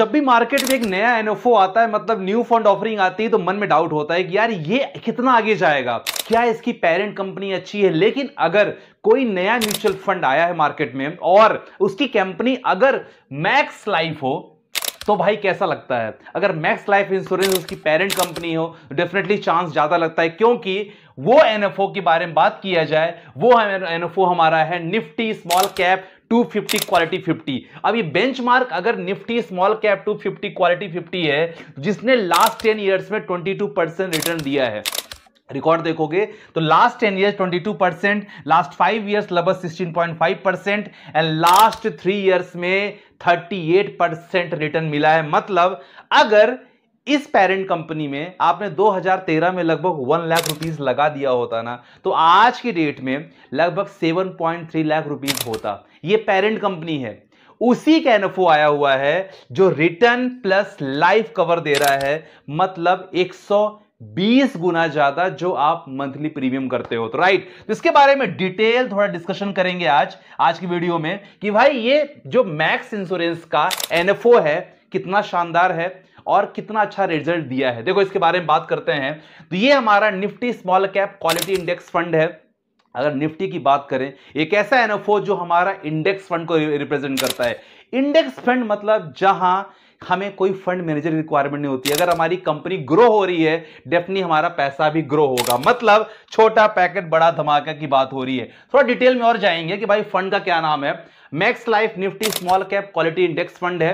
जब भी मार्केट में एक नया एनएफओ आता है मतलब न्यू फंड ऑफरिंग आती है तो मन में डाउट होता है कि यार ये कितना आगे जाएगा क्या इसकी पेरेंट कंपनी अच्छी है लेकिन अगर कोई नया म्यूचुअल फंड आया है मार्केट में और उसकी कंपनी अगर मैक्स लाइफ हो तो भाई कैसा लगता है अगर मैक्स लाइफ इंश्योरेंस उसकी पेरेंट कंपनी हो डेफिनेटली चांस ज्यादा लगता है क्योंकि वो एनएफओ के बारे में बात किया जाए वो एनएफओ हमारा है निफ्टी स्मॉल कैप 250 क्वालिटी 50 अब ये बेंचमार्क अगर निफ्टी स्मॉल कैप 250 क्वालिटी 50 है जिसने लास्ट 10 इयर्स में 22 परसेंट रिटर्न दिया है रिकॉर्ड देखोगे तो last ten years 22 percent last five years लगभग 16.5 percent and last three years में 38 परसेंट रिटर्न मिला है मतलब अगर इस पेरेंट कंपनी में आपने 2013 में लगभग वन लाख रुपीस लगा दिया होता ना तो आज की डेट में लगभग 7.3 लाख रुपीस होता ये पेरेंट कंपनी है उसी का एनएफओ आया हुआ है जो रिटर्न प्लस लाइफ कवर दे रहा है मतलब 120 गुना ज्यादा जो आप मंथली प्रीमियम करते हो तो राइट तो इसके बारे में डिटेल थोड़ा डिस्कशन करेंगे आज आज की वीडियो में कि भाई ये जो मैक्स इंश्योरेंस का एनएफओ है कितना शानदार है और कितना अच्छा रिजल्ट दिया है देखो इसके बारे में बात करते हैं तो ये हमारा Nifty small cap quality index fund है अगर निफ्टी की बात करें एक ऐसा एनएफओ जो हमारा इंडेक्स फंड को रिप्रेजेंट करता है इंडेक्स फंड मतलब जहां हमें कोई फंड मैनेजर रिक्वायरमेंट नहीं होती अगर हमारी कंपनी ग्रो हो रही है डेफिनेटली हमारा पैसा भी ग्रो होगा मतलब छोटा पैकेट बड़ा धमाका की बात हो रही है थोड़ा डिटेल में और जाएंगे कि भाई फंड का क्या नाम है Max Life Nifty small cap quality index fund है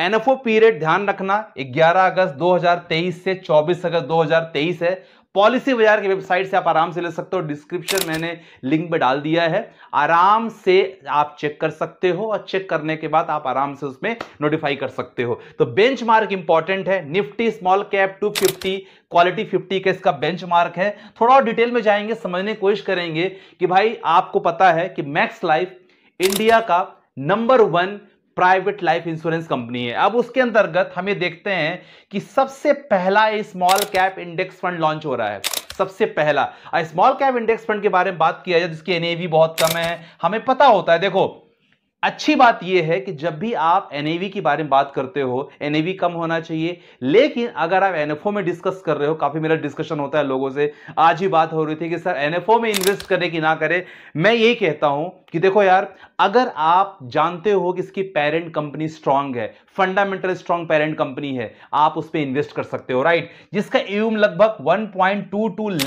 एनएफओ पीरियड ध्यान रखना 11 अगस्त 2023 से 24 अगस्त 2023 है पॉलिसी बाजार की वेबसाइट से आप आराम से ले सकते हो डिस्क्रिप्शन मैंने लिंक में डाल दिया है आराम से आप चेक कर सकते हो और चेक करने के बाद आप आराम से उसमें नोटिफाई कर सकते हो तो बेंच मार्क इंपॉर्टेंट है निफ्टी स्मॉल कैप 250 क्वालिटी 50 का इसका बेंच मार्क है थोड़ा और डिटेल में जाएंगे समझने की कोशिश करेंगे कि भाई आपको पता है कि मैक्स लाइफ इंडिया का number one private life insurance company है अब उसके अंतर्गत हमें देखते हैं कि सबसे पहला small cap index fund launch हो रहा है सबसे पहला स्मॉल कैप इंडेक्स फंड के बारे में बात किया जाए जिसकी एनएवी बहुत कम है हमें पता होता है देखो अच्छी बात यह है कि जब भी आप एनएवी के बारे में बात करते हो एनएवी कम होना चाहिए लेकिन अगर आप एनएफओ में डिस्कस कर रहे हो काफी मेरा डिस्कशन होता है लोगों से आज ही बात हो रही थी कि सर एनएफओ में इन्वेस्ट करने की ना करें मैं यही कहता हूं कि देखो यार अगर आप जानते हो कि इसकी पेरेंट कंपनी स्ट्रांग है फंडामेंटल स्ट्रांग पेरेंट कंपनी है आप उस पर इन्वेस्ट कर सकते हो राइट जिसका एम लगभग वन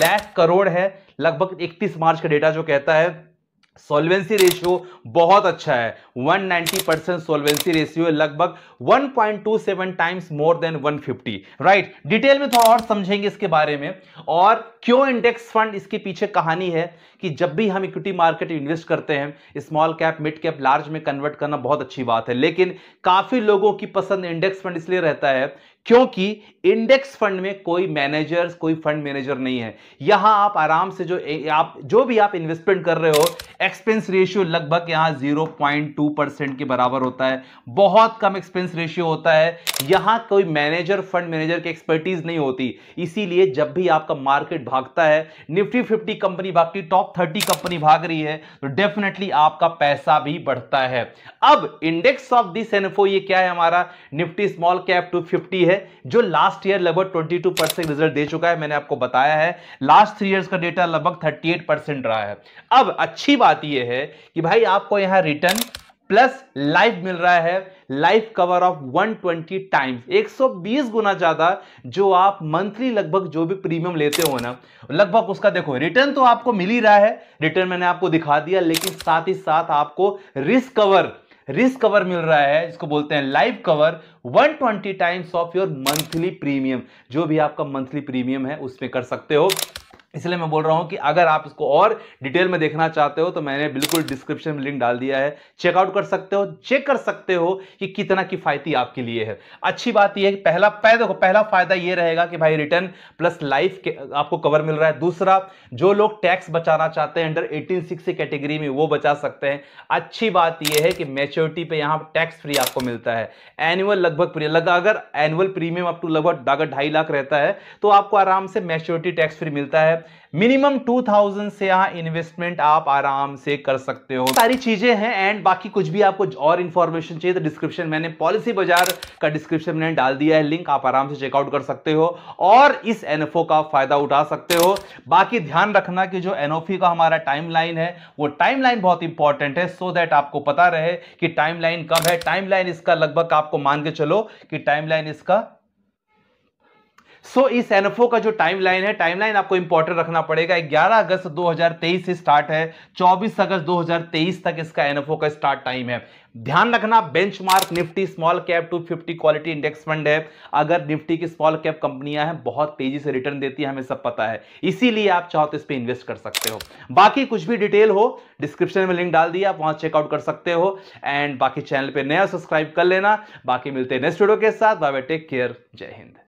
लाख करोड़ है लगभग इकतीस मार्च का डेटा जो कहता है सोलवेंसी रेशियो बहुत अच्छा है 190 परसेंट सोलवेंसी रेशियो है लगभग 1.27 times more than 150 right detail में थोड़ा और समझेंगे इसके बारे में और क्यों इंडेक्स फंड इसके पीछे कहानी है कि जब भी हम इक्विटी मार्केट इन्वेस्ट करते हैं small cap mid cap large में कन्वर्ट करना बहुत अच्छी बात है लेकिन काफ़ी लोगों की पसंद इंडेक्स फंड इसलिए रहता है क्योंकि इंडेक्स फंड में कोई मैनेजर कोई फंड मैनेजर नहीं है यहां आप आराम से जो आप जो भी आप इन्वेस्टमेंट कर रहे हो एक्सपेंस रेशियो लगभग यहां 0.2 परसेंट के बराबर होता है बहुत कम एक्सपेंस रेशियो होता है यहां कोई मैनेजर फंड मैनेजर की एक्सपर्टीज नहीं होती इसीलिए जब भी आपका मार्केट भागता है निफ्टी फिफ्टी कंपनी भागती टॉप थर्टी कंपनी भाग रही है तो डेफिनेटली आपका पैसा भी बढ़ता है अब इंडेक्स ऑफ दिस एनफो ये क्या है हमारा Nifty small cap two fifty है है जो लास्ट ईयर लगभग 22 परसेंट रिजल्ट दे चुका है मैंने आपको बताया है लास्ट थ्री ईयर्स का डेटा लगभग 38 परसेंट रहा है अब अच्छी बात यह है कि भाई आपको यहां रिटर्न प्लस लाइफ मिल रहा है लाइफ कवर ऑफ 120 टाइम्स 120 गुना ज्यादा जो आप मंथली लगभग जो भी प्रीमियम लेते हो ना लगभग उसका देखो रिटर्न तो आपको मिल ही रहा है रिटर्न मैंने आपको दिखा दिया लेकिन साथ ही साथ आपको रिस्क कवर रिस्क कवर मिल रहा है इसको बोलते हैं live cover 120 times of your monthly premium जो भी आपका मंथली प्रीमियम है उसमें कर सकते हो इसलिए मैं बोल रहा हूं कि अगर आप इसको और डिटेल में देखना चाहते हो तो मैंने बिल्कुल डिस्क्रिप्शन में लिंक डाल दिया है चेकआउट कर सकते हो चेक कर सकते हो कि कितना किफायती आपके लिए है अच्छी बात यह है कि पहला पैदा को पहला फायदा यह रहेगा कि भाई रिटर्न प्लस लाइफ के आपको कवर मिल रहा है दूसरा जो लोग टैक्स बचाना चाहते हैं अंडर एटीन सिक्स कैटेगरी में वो बचा सकते हैं अच्छी बात यह है कि मेच्योरिटी पर यहाँ टैक्स फ्री आपको मिलता है एनुअल लगभग अगर एनुअल प्रीमियम अप टू लगभग अगर ढाई लाख रहता है तो आपको आराम से मेच्योरिटी टैक्स फ्री मिलता है मिनिमम 2000 से यहां इन्वेस्टमेंट आप आराम से कर सकते हो सारी चीजें हैं एंड बाकी कुछ भी आपको और इन्फॉर्मेशन चाहिए तो डिस्क्रिप्शन मैंने पॉलिसी बाजार का डिस्क्रिप्शन मैंने डाल दिया है लिंक आप आराम से चेकआउट कर सकते हो और इस एनएफओ का फायदा उठा सकते हो बाकी ध्यान रखना कि जो एनओफी का हमारा टाइम है वो टाइम बहुत इंपॉर्टेंट है सो so दैट आपको पता रहे कि टाइम कब है टाइम इसका लगभग आपको मान के चलो कि टाइम इसका सो इस एनएफओ का जो टाइमलाइन है टाइमलाइन आपको इंपॉर्टेंट रखना पड़ेगा 11 अगस्त 2023 से स्टार्ट है 24 अगस्त 2023 तक इसका एनएफओ का स्टार्ट टाइम है ध्यान रखना benchmark Nifty small cap 250 quality index fund है अगर निफ्टी की स्मॉल कैप कंपनियां हैं बहुत तेजी से रिटर्न देती है हमें सब पता है इसीलिए आप चाहो तो इस पर इन्वेस्ट कर सकते हो बाकी कुछ भी डिटेल हो डिस्क्रिप्शन में लिंक डाल दिया आप वहां चेकआउट कर सकते हो एंड बाकी चैनल पर नया सब्सक्राइब कर लेना बाकी मिलते हैं नेक्स्ट वीडियो के साथ बाय टेक केयर जय हिंद